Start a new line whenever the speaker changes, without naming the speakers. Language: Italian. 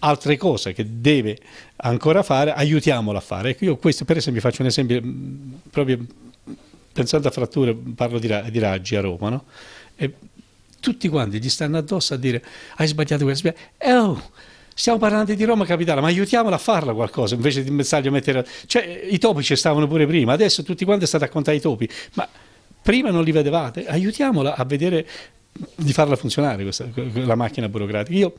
altre cose che deve ancora fare, aiutiamola a fare. Ecco, io questo, per esempio, faccio un esempio mm, proprio pensando a fratture, parlo di, di Raggi a Roma, no? E tutti quanti gli stanno addosso a dire hai sbagliato questo, eh, oh, stiamo parlando di Roma capitale, ma aiutiamola a farla qualcosa invece di pensargli a mettere... Cioè, i topi ci stavano pure prima, adesso tutti quanti state a contare i topi, ma prima non li vedevate, aiutiamola a vedere di farla funzionare questa, la macchina burocratica. Io